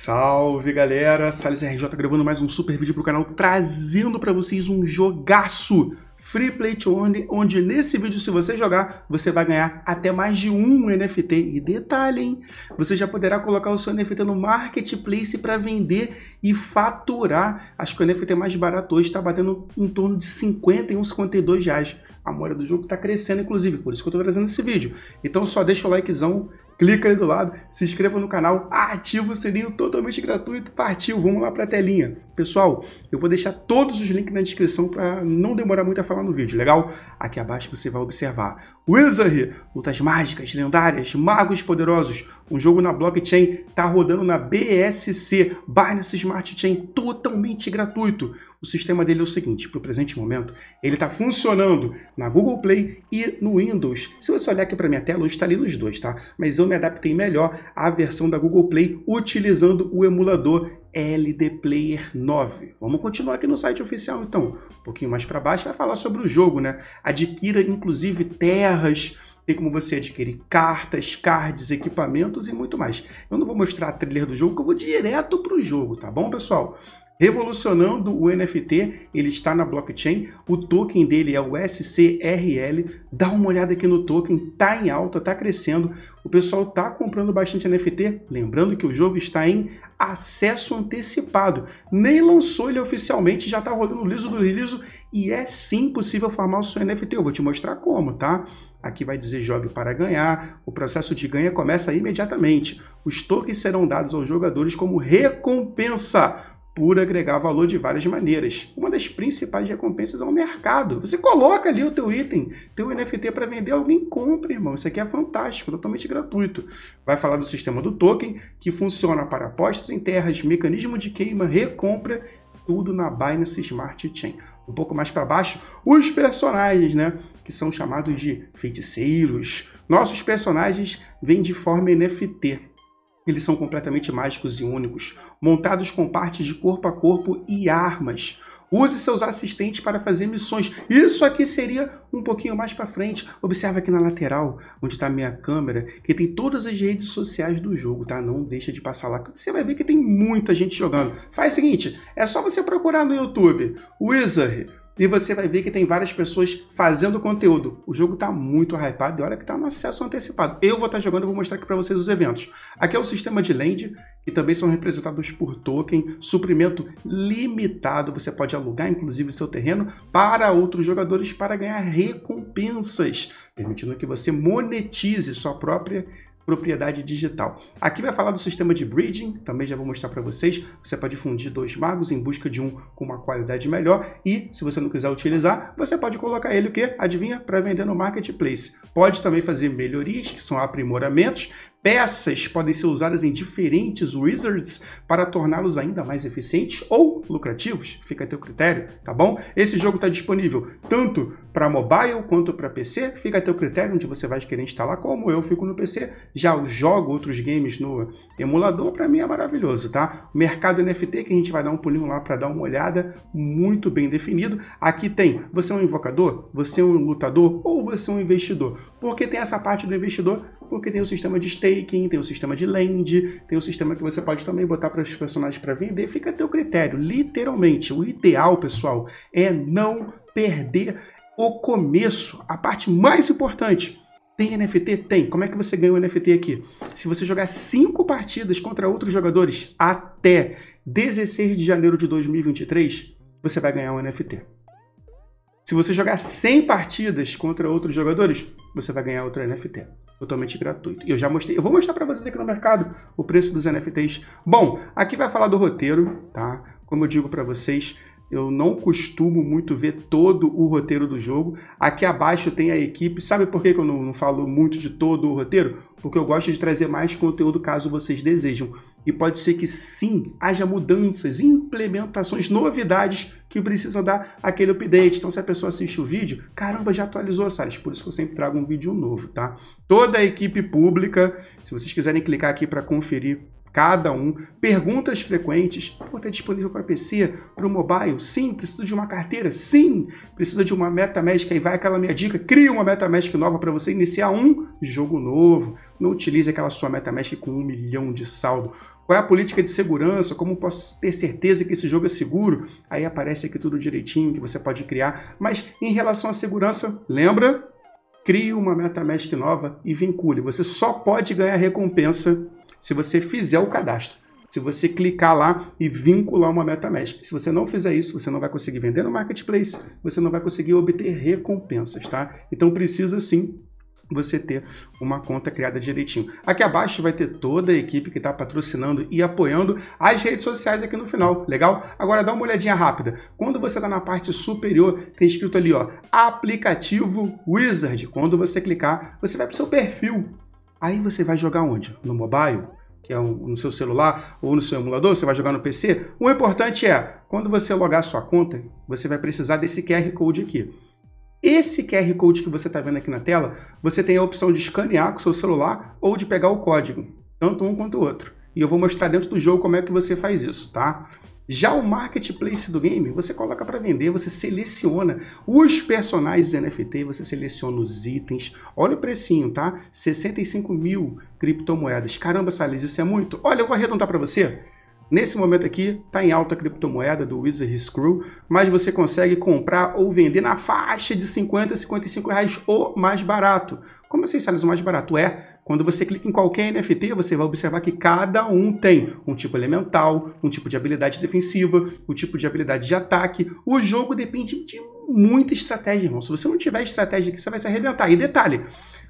Salve galera, Sales RJ gravando mais um super vídeo para o canal, trazendo para vocês um jogaço Free Play to Earn, onde nesse vídeo, se você jogar, você vai ganhar até mais de um NFT. E detalhe, hein? Você já poderá colocar o seu NFT no Marketplace para vender e faturar. Acho que o NFT mais barato hoje está batendo em torno de 51, 52 reais. A moeda do jogo está crescendo, inclusive, por isso que eu estou trazendo esse vídeo. Então só deixa o likezão clica aí do lado, se inscreva no canal, ativa o sininho totalmente gratuito, partiu, vamos lá para a telinha. Pessoal, eu vou deixar todos os links na descrição para não demorar muito a falar no vídeo, legal? Aqui abaixo você vai observar. Wizard, lutas mágicas, lendárias, magos poderosos, um jogo na blockchain, tá rodando na BSC, Binance Smart Chain, totalmente gratuito. O sistema dele é o seguinte, para o presente momento, ele está funcionando na Google Play e no Windows. Se você olhar aqui para minha tela, hoje está ali nos dois, tá? Mas eu me adaptei melhor à versão da Google Play utilizando o emulador LD Player 9. Vamos continuar aqui no site oficial, então. Um pouquinho mais para baixo vai falar sobre o jogo, né? Adquira, inclusive, terras tem como você adquirir cartas, cards, equipamentos e muito mais. Eu não vou mostrar a trailer do jogo, eu vou direto para o jogo, tá bom, pessoal? revolucionando o NFT, ele está na blockchain, o token dele é o SCRL, dá uma olhada aqui no token, tá em alta, tá crescendo, o pessoal tá comprando bastante NFT, lembrando que o jogo está em acesso antecipado, nem lançou ele oficialmente, já tá rolando liso do liso e é sim possível formar o seu NFT, eu vou te mostrar como, tá? Aqui vai dizer jogue para ganhar, o processo de ganha começa imediatamente, os tokens serão dados aos jogadores como recompensa por agregar valor de várias maneiras. Uma das principais recompensas é o mercado. Você coloca ali o teu item, teu NFT para vender, alguém compra, irmão. Isso aqui é fantástico, totalmente gratuito. Vai falar do sistema do token, que funciona para apostas em terras, mecanismo de queima, recompra, tudo na Binance Smart Chain. Um pouco mais para baixo, os personagens, né, que são chamados de feiticeiros. Nossos personagens vêm de forma NFT. Eles são completamente mágicos e únicos, montados com partes de corpo a corpo e armas. Use seus assistentes para fazer missões. Isso aqui seria um pouquinho mais para frente. Observe aqui na lateral, onde está a minha câmera, que tem todas as redes sociais do jogo, tá? Não deixa de passar lá. Você vai ver que tem muita gente jogando. Faz o seguinte, é só você procurar no YouTube, Wizard e você vai ver que tem várias pessoas fazendo conteúdo. O jogo está muito hypado e olha que está no acesso antecipado. Eu vou estar tá jogando e vou mostrar aqui para vocês os eventos. Aqui é o sistema de land, que também são representados por token, suprimento limitado, você pode alugar inclusive seu terreno para outros jogadores para ganhar recompensas, permitindo que você monetize sua própria propriedade digital. Aqui vai falar do sistema de breeding, também já vou mostrar para vocês. Você pode fundir dois magos em busca de um com uma qualidade melhor e, se você não quiser utilizar, você pode colocar ele o quê? Adivinha? Para vender no marketplace. Pode também fazer melhorias, que são aprimoramentos, Peças podem ser usadas em diferentes wizards para torná-los ainda mais eficientes ou lucrativos, fica a teu critério, tá bom? Esse jogo está disponível tanto para mobile quanto para PC, fica a teu critério onde você vai querer instalar, como eu fico no PC, já jogo outros games no emulador, para mim é maravilhoso, tá? Mercado NFT que a gente vai dar um pulinho lá para dar uma olhada, muito bem definido. Aqui tem, você é um invocador, você é um lutador ou você é um investidor? Porque tem essa parte do investidor, porque tem o sistema de staking, tem o sistema de land, tem o sistema que você pode também botar para os personagens para vender, fica a teu critério, literalmente. O ideal, pessoal, é não perder o começo, a parte mais importante. Tem NFT? Tem. Como é que você ganha o NFT aqui? Se você jogar cinco partidas contra outros jogadores até 16 de janeiro de 2023, você vai ganhar um NFT. Se você jogar 100 partidas contra outros jogadores, você vai ganhar outro NFT. Totalmente gratuito. Eu já mostrei, eu vou mostrar para vocês aqui no mercado o preço dos NFTs. Bom, aqui vai falar do roteiro, tá? Como eu digo para vocês, eu não costumo muito ver todo o roteiro do jogo. Aqui abaixo tem a equipe. Sabe por que eu não, não falo muito de todo o roteiro? Porque eu gosto de trazer mais conteúdo caso vocês desejam. E pode ser que sim, haja mudanças, implementações, novidades que precisam dar aquele update. Então, se a pessoa assiste o vídeo, caramba, já atualizou, Salles. Por isso que eu sempre trago um vídeo novo, tá? Toda a equipe pública, se vocês quiserem clicar aqui para conferir cada um. Perguntas frequentes. Pô, tá é disponível para PC, para o mobile? Sim. Precisa de uma carteira? Sim. Precisa de uma MetaMask? Aí vai aquela minha dica. Cria uma MetaMask nova para você iniciar um jogo novo. Não utilize aquela sua MetaMask com um milhão de saldo. Qual é a política de segurança? Como posso ter certeza que esse jogo é seguro? Aí aparece aqui tudo direitinho que você pode criar. Mas em relação à segurança, lembra? Crie uma MetaMask nova e vincule. Você só pode ganhar recompensa se você fizer o cadastro. Se você clicar lá e vincular uma MetaMask. Se você não fizer isso, você não vai conseguir vender no marketplace, você não vai conseguir obter recompensas, tá? Então precisa sim você ter uma conta criada direitinho. Aqui abaixo vai ter toda a equipe que está patrocinando e apoiando as redes sociais aqui no final, legal? Agora dá uma olhadinha rápida. Quando você está na parte superior, tem escrito ali, ó, aplicativo Wizard. Quando você clicar, você vai para o seu perfil Aí você vai jogar onde? No mobile? Que é no seu celular ou no seu emulador, você vai jogar no PC. O importante é, quando você logar sua conta, você vai precisar desse QR Code aqui. Esse QR Code que você está vendo aqui na tela, você tem a opção de escanear com o seu celular ou de pegar o código, tanto um quanto o outro. E eu vou mostrar dentro do jogo como é que você faz isso, tá? Já o marketplace do game, você coloca para vender, você seleciona os personagens NFT, você seleciona os itens. Olha o precinho, tá? 65 mil criptomoedas. Caramba, Salles, isso é muito? Olha, eu vou arredondar para você. Nesse momento aqui, tá em alta a criptomoeda do Wizard Screw, mas você consegue comprar ou vender na faixa de 50 a 55 reais ou mais barato. Como assim, Salles, o mais barato? É quando você clica em qualquer NFT, você vai observar que cada um tem um tipo elemental, um tipo de habilidade defensiva, um tipo de habilidade de ataque. O jogo depende de muita estratégia, irmão. Se você não tiver estratégia aqui, você vai se arrebentar. E detalhe,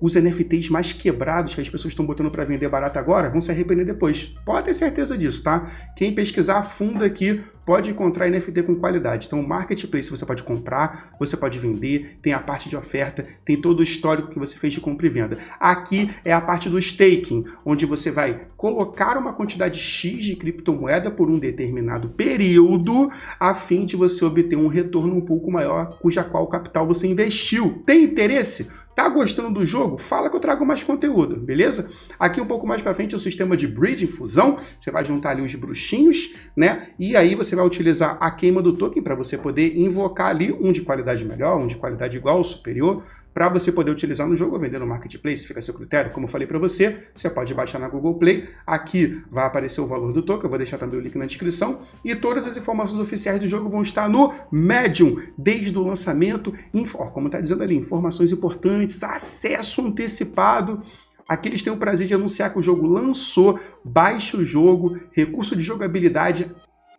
os NFTs mais quebrados que as pessoas estão botando para vender barato agora vão se arrepender depois. Pode ter certeza disso, tá? Quem pesquisar a fundo aqui pode encontrar NFT com qualidade. Então, o marketplace você pode comprar, você pode vender, tem a parte de oferta, tem todo o histórico que você fez de compra e venda. Aqui é a parte do staking, onde você vai colocar uma quantidade X de criptomoeda por um determinado período, a fim de você obter um retorno um pouco maior, cuja qual capital você investiu. Tem interesse? Tá gostando do jogo? Fala que eu trago mais conteúdo, beleza? Aqui um pouco mais para frente é o sistema de bridge, fusão. Você vai juntar ali os bruxinhos, né? E aí você você vai utilizar a queima do token para você poder invocar ali um de qualidade melhor, um de qualidade igual ou superior, para você poder utilizar no jogo ou vender no marketplace, fica a seu critério. Como eu falei para você, você pode baixar na Google Play. Aqui vai aparecer o valor do token, eu vou deixar também o link na descrição. E todas as informações oficiais do jogo vão estar no Medium, desde o lançamento, como está dizendo ali, informações importantes, acesso antecipado. Aqui eles têm o prazer de anunciar que o jogo lançou, baixa o jogo, recurso de jogabilidade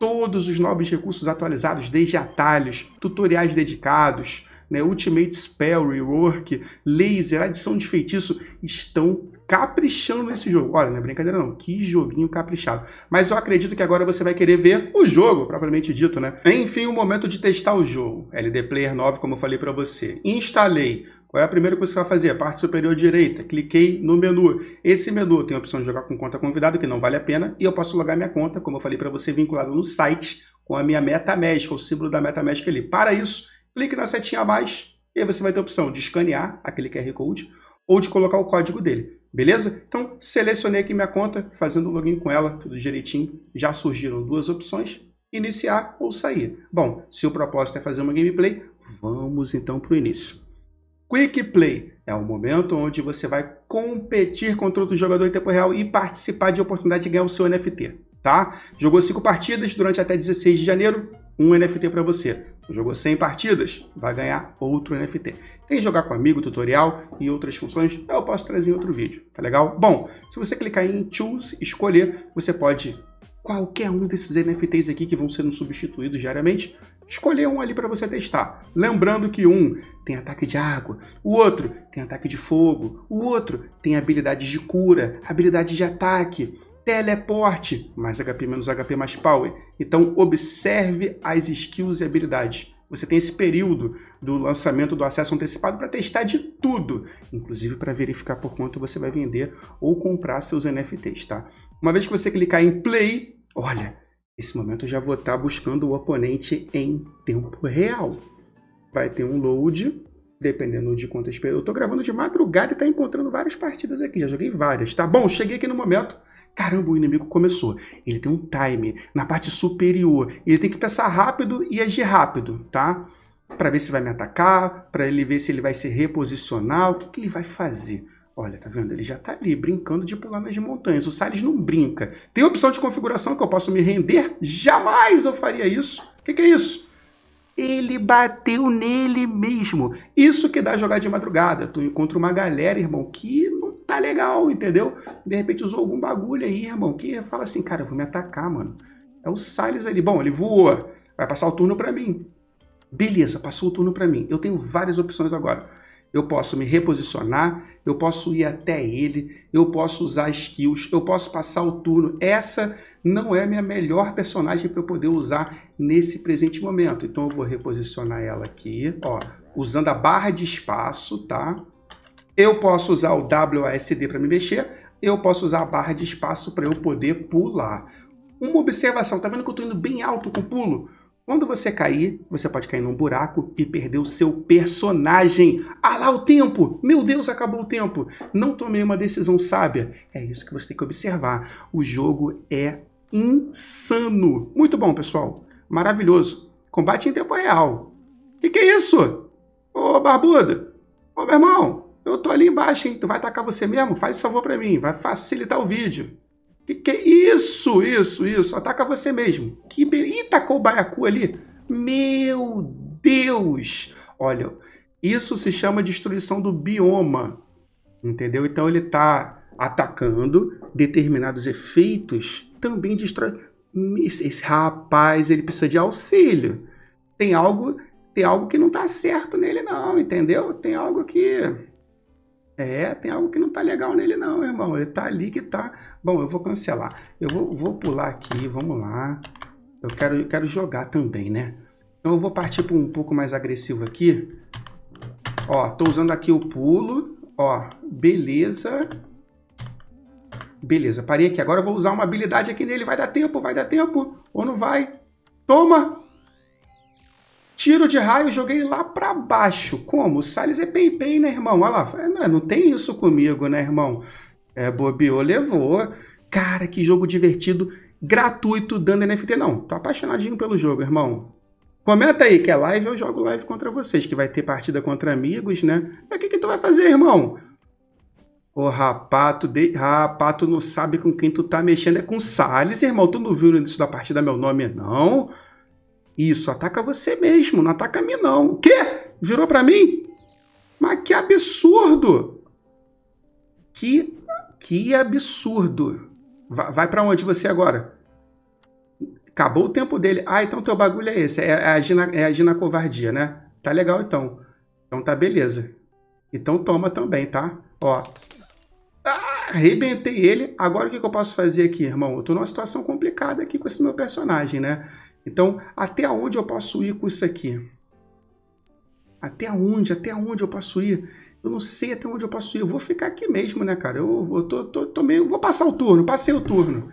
todos os novos recursos atualizados, desde atalhos, tutoriais dedicados, né, Ultimate Spell, Rework, Laser, adição de feitiço, estão caprichando nesse jogo. Olha, não é brincadeira não, que joguinho caprichado. Mas eu acredito que agora você vai querer ver o jogo, propriamente dito, né? Enfim, o momento de testar o jogo. LD Player 9, como eu falei para você. Instalei. Qual é a primeira coisa que você vai fazer? Parte superior direita. Cliquei no menu. Esse menu tem a opção de jogar com conta convidado, que não vale a pena, e eu posso logar minha conta, como eu falei para você, vinculado no site, com a minha MetaMask, o símbolo da MetaMask ali. Para isso, clique na setinha abaixo, e aí você vai ter a opção de escanear aquele QR Code, ou de colocar o código dele. Beleza? Então, selecionei aqui minha conta, fazendo o login com ela, tudo direitinho. Já surgiram duas opções, iniciar ou sair. Bom, se o propósito é fazer uma gameplay, vamos então para o início. Quick Play é o momento onde você vai competir contra outro jogador em tempo real e participar de oportunidade de ganhar o seu NFT, tá? Jogou cinco partidas durante até 16 de janeiro, um NFT para você. Jogou 100 partidas, vai ganhar outro NFT. Tem jogar com amigo, tutorial e outras funções, eu posso trazer em outro vídeo, tá legal? Bom, se você clicar em Choose, escolher, você pode qualquer um desses NFTs aqui que vão sendo substituídos diariamente, escolher um ali para você testar. Lembrando que um tem ataque de água, o outro tem ataque de fogo, o outro tem habilidades de cura, habilidade de ataque, teleporte, mais HP menos HP mais power. Então observe as skills e habilidades. Você tem esse período do lançamento do acesso antecipado para testar de tudo, inclusive para verificar por quanto você vai vender ou comprar seus NFTs, tá? Uma vez que você clicar em play, olha, nesse momento eu já vou estar tá buscando o oponente em tempo real. Vai ter um load, dependendo de quantas... Eu estou gravando de madrugada e está encontrando várias partidas aqui, já joguei várias, tá? Bom, cheguei aqui no momento Caramba, o inimigo começou. Ele tem um time na parte superior. Ele tem que pensar rápido e agir rápido, tá? Para ver se vai me atacar, para ele ver se ele vai se reposicionar, o que, que ele vai fazer. Olha, tá vendo? Ele já tá ali brincando de pular nas montanhas. O Salles não brinca. Tem opção de configuração que eu posso me render? Jamais eu faria isso. O que, que é isso? Ele bateu nele mesmo. Isso que dá jogar de madrugada. Tu encontra uma galera, irmão, que tá legal, entendeu? De repente usou algum bagulho aí, irmão, que fala assim, cara, eu vou me atacar, mano. É o Silas ali. Bom, ele voou, vai passar o turno para mim. Beleza, passou o turno para mim. Eu tenho várias opções agora. Eu posso me reposicionar, eu posso ir até ele, eu posso usar skills, eu posso passar o turno. Essa não é minha melhor personagem para eu poder usar nesse presente momento. Então eu vou reposicionar ela aqui, ó, usando a barra de espaço, tá? Eu posso usar o WASD para me mexer, eu posso usar a barra de espaço para eu poder pular. Uma observação, tá vendo que eu estou indo bem alto com o pulo? Quando você cair, você pode cair num buraco e perder o seu personagem. Ah lá, o tempo! Meu Deus, acabou o tempo! Não tomei uma decisão sábia. É isso que você tem que observar. O jogo é insano. Muito bom, pessoal. Maravilhoso. Combate em tempo real. Que que é isso? Ô, barbudo! Ô, meu irmão! Eu tô ali embaixo, hein? Tu vai atacar você mesmo? Faz favor para mim, vai facilitar o vídeo. Que, que é isso, isso, isso. Ataca você mesmo. Que be... Ih, tacou o baiacu ali. Meu Deus! Olha, isso se chama destruição do bioma. Entendeu? Então ele tá atacando determinados efeitos, também destrói. Esse, esse rapaz, ele precisa de auxílio. Tem algo, tem algo que não tá certo nele não, entendeu? Tem algo que é, tem algo que não tá legal nele não, irmão. Ele tá ali que tá... Bom, eu vou cancelar. Eu vou, vou pular aqui, vamos lá. Eu quero, eu quero jogar também, né? Então eu vou partir para um pouco mais agressivo aqui. Ó, tô usando aqui o pulo. Ó, beleza. Beleza, parei aqui. Agora eu vou usar uma habilidade aqui nele. Vai dar tempo, vai dar tempo. Ou não vai? Toma! Tiro de raio, joguei ele lá para baixo. Como? O Salles é bem bem, né, irmão? Olha lá, é, não, não tem isso comigo, né, irmão? É, bobeou, levou. Cara, que jogo divertido, gratuito, dando NFT. Não, tô apaixonadinho pelo jogo, irmão. Comenta aí que é live, eu jogo live contra vocês, que vai ter partida contra amigos, né? Mas o que, que tu vai fazer, irmão? Ô, rapato, de... rapato não sabe com quem tu tá mexendo. É com Salles, irmão. Tu não viu isso da partida meu nome, não? Não. Isso, ataca você mesmo, não ataca a mim não. O quê? Virou para mim? Mas que absurdo! Que, que absurdo! Vai, vai para onde você agora? Acabou o tempo dele. Ah, então teu bagulho é esse. É, é, agir, na, é agir na covardia, né? Tá legal então. Então tá beleza. Então toma também, tá? Ó. Ah, arrebentei ele. Agora o que, que eu posso fazer aqui, irmão? Eu tô numa situação complicada aqui com esse meu personagem, né? Então, até onde eu posso ir com isso aqui? Até onde? Até onde eu posso ir? Eu não sei até onde eu posso ir. Eu vou ficar aqui mesmo, né, cara? Eu, eu tô, tô, tô meio. Vou passar o turno, passei o turno.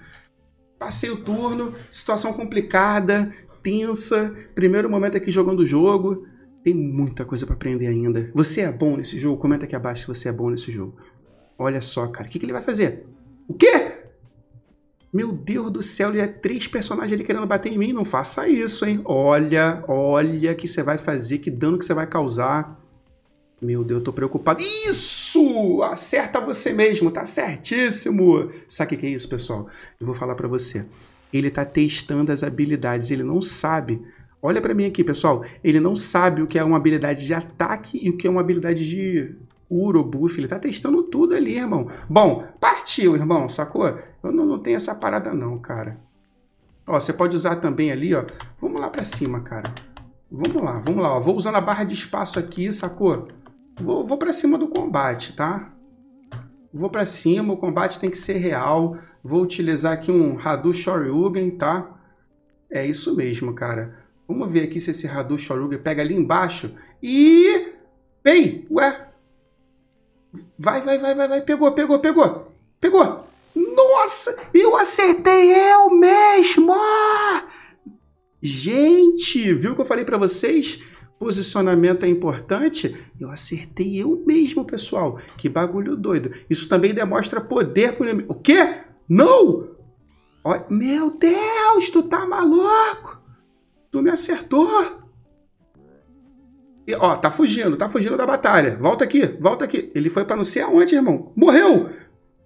Passei o turno, situação complicada, tensa. Primeiro momento aqui jogando o jogo. Tem muita coisa para aprender ainda. Você é bom nesse jogo? Comenta aqui abaixo se você é bom nesse jogo. Olha só, cara. O que, que ele vai fazer? O quê? Meu Deus do céu, ele é três personagens ali querendo bater em mim. Não faça isso, hein? Olha, olha que você vai fazer, que dano que você vai causar. Meu Deus, eu tô preocupado. Isso! Acerta você mesmo, tá certíssimo. Sabe o que é isso, pessoal? Eu vou falar para você. Ele tá testando as habilidades, ele não sabe. Olha para mim aqui, pessoal. Ele não sabe o que é uma habilidade de ataque e o que é uma habilidade de Urobuff, ele tá testando tudo ali, irmão. Bom, partiu, irmão, sacou? Eu não, não tenho essa parada não, cara. Ó, você pode usar também ali, ó. Vamos lá para cima, cara. Vamos lá, vamos lá. Ó. Vou usando a barra de espaço aqui, sacou? Vou, vou para cima do combate, tá? Vou para cima, o combate tem que ser real. Vou utilizar aqui um Hadou Shoryugen, tá? É isso mesmo, cara. Vamos ver aqui se esse Hadou Shoryugen pega ali embaixo. E... ei, Ué! Vai, vai, vai, vai, vai. Pegou, pegou, pegou. Pegou! Nossa, eu acertei eu mesmo! Ah! Gente, viu o que eu falei para vocês? Posicionamento é importante? Eu acertei eu mesmo, pessoal. Que bagulho doido. Isso também demonstra poder. O quê? Não! Olha, meu Deus, tu tá maluco! Tu me acertou! E, ó, tá fugindo, tá fugindo da batalha. Volta aqui, volta aqui. Ele foi para não sei aonde, irmão. Morreu!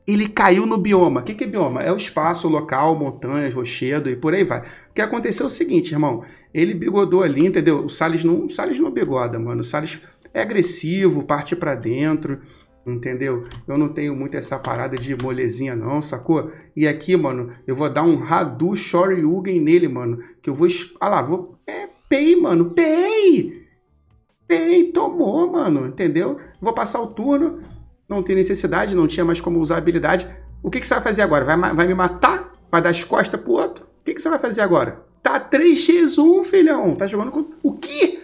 ele caiu no bioma. O que, que é bioma? É o espaço, o local, montanhas, rochedo e por aí vai. O que aconteceu é o seguinte, irmão. Ele bigodou ali, entendeu? O Salles não, o Salles não bigoda, mano. O Salles é agressivo, parte para dentro, entendeu? Eu não tenho muito essa parada de molezinha não, sacou? E aqui, mano, eu vou dar um radu Shoryugen nele, mano. Que eu vou... Ah lá, vou... É, pei, mano. Pei! Pei, tomou, mano. Entendeu? Vou passar o turno não tem necessidade, não tinha mais como usar a habilidade. O que, que você vai fazer agora? Vai, vai me matar? Vai dar as costas pro outro? O que, que você vai fazer agora? Tá 3x1, filhão. Tá jogando com. O quê?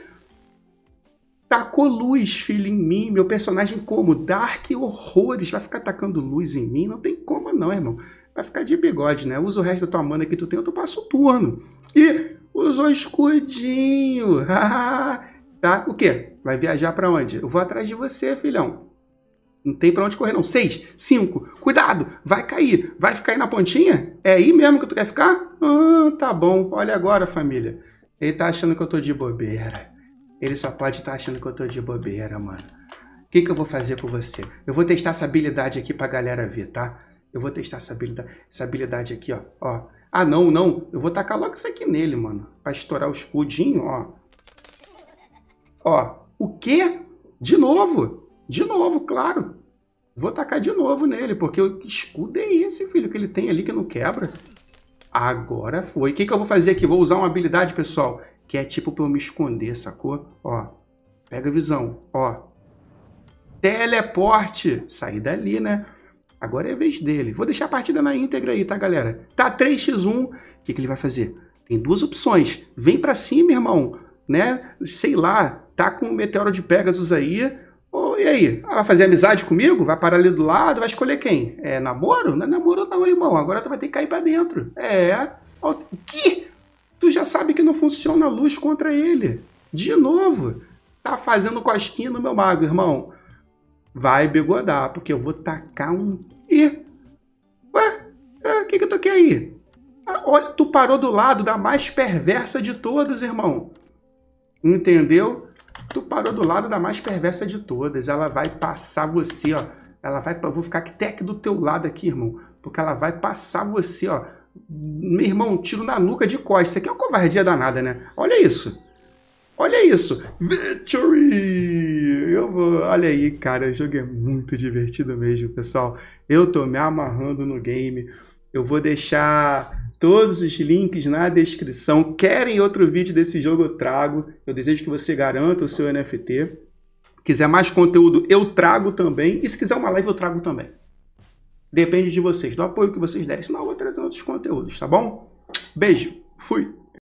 Tacou luz, filho, em mim. Meu personagem como? Dark horrores. Vai ficar tacando luz em mim? Não tem como, não, irmão. Vai ficar de bigode, né? Usa o resto da tua mana que tu tem, eu tu passa o turno. E usou escudinho. tá? O quê? Vai viajar para onde? Eu vou atrás de você, filhão. Não tem para onde correr, não. Seis, cinco, cuidado, vai cair, vai ficar aí na pontinha? É aí mesmo que tu quer ficar? Ah, tá bom, olha agora, família. Ele tá achando que eu tô de bobeira. Ele só pode estar tá achando que eu tô de bobeira, mano. O que, que eu vou fazer com você? Eu vou testar essa habilidade aqui pra galera ver, tá? Eu vou testar essa habilidade, essa habilidade aqui, ó. ó. Ah, não, não. Eu vou tacar logo isso aqui nele, mano. Pra estourar o escudinho, ó. Ó. O quê? De novo? De novo, claro. Vou tacar de novo nele, porque o escudo é esse, filho, que ele tem ali que não quebra. Agora foi. O que, que eu vou fazer aqui? Vou usar uma habilidade, pessoal, que é tipo pra eu me esconder, sacou? Ó, pega a visão, ó. Teleporte. Sair dali, né? Agora é a vez dele. Vou deixar a partida na íntegra aí, tá, galera? Tá 3x1. O que, que ele vai fazer? Tem duas opções. Vem pra cima, irmão. Né? Sei lá, tá com o Meteoro de Pegasus aí e aí? vai fazer amizade comigo? Vai parar ali do lado? Vai escolher quem? É namoro? Não é namoro não, irmão. Agora tu vai ter que cair pra dentro. É. O que? Tu já sabe que não funciona a luz contra ele. De novo. Tá fazendo cosquinha no meu mago, irmão. Vai begodar, porque eu vou tacar um... Ih! Ué? O é, que que tu quer aí? Ah, olha, tu parou do lado da mais perversa de todas, irmão. Entendeu? tu parou do lado da mais perversa de todas. Ela vai passar você, ó. Ela vai, vou ficar até aqui do teu lado aqui, irmão, porque ela vai passar você, ó. Meu irmão, um tiro na nuca de costas. Isso aqui é uma covardia danada, né? Olha isso. Olha isso. Victory! Eu vou... Olha aí, cara, o jogo é muito divertido mesmo, pessoal. Eu tô me amarrando no game. Eu vou deixar todos os links na descrição. Querem outro vídeo desse jogo, eu trago. Eu desejo que você garanta o seu NFT. Quiser mais conteúdo, eu trago também. E se quiser uma live, eu trago também. Depende de vocês, do apoio que vocês derem. Senão eu vou trazendo outros conteúdos, tá bom? Beijo, fui!